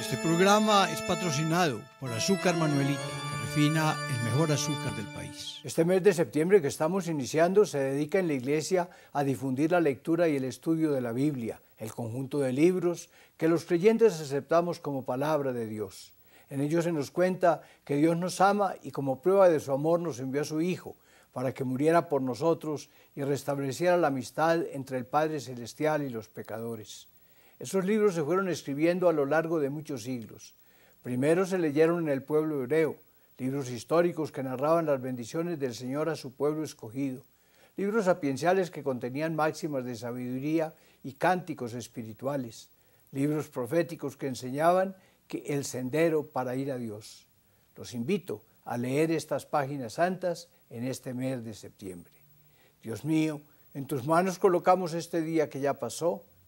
Este programa es patrocinado por Azúcar Manuelita, que refina el mejor azúcar del país. Este mes de septiembre que estamos iniciando se dedica en la iglesia a difundir la lectura y el estudio de la Biblia, el conjunto de libros que los creyentes aceptamos como palabra de Dios. En ellos se nos cuenta que Dios nos ama y como prueba de su amor nos envió a su Hijo para que muriera por nosotros y restableciera la amistad entre el Padre Celestial y los pecadores. Esos libros se fueron escribiendo a lo largo de muchos siglos. Primero se leyeron en el pueblo hebreo, libros históricos que narraban las bendiciones del Señor a su pueblo escogido, libros sapienciales que contenían máximas de sabiduría y cánticos espirituales, libros proféticos que enseñaban el sendero para ir a Dios. Los invito a leer estas páginas santas en este mes de septiembre. Dios mío, en tus manos colocamos este día que ya pasó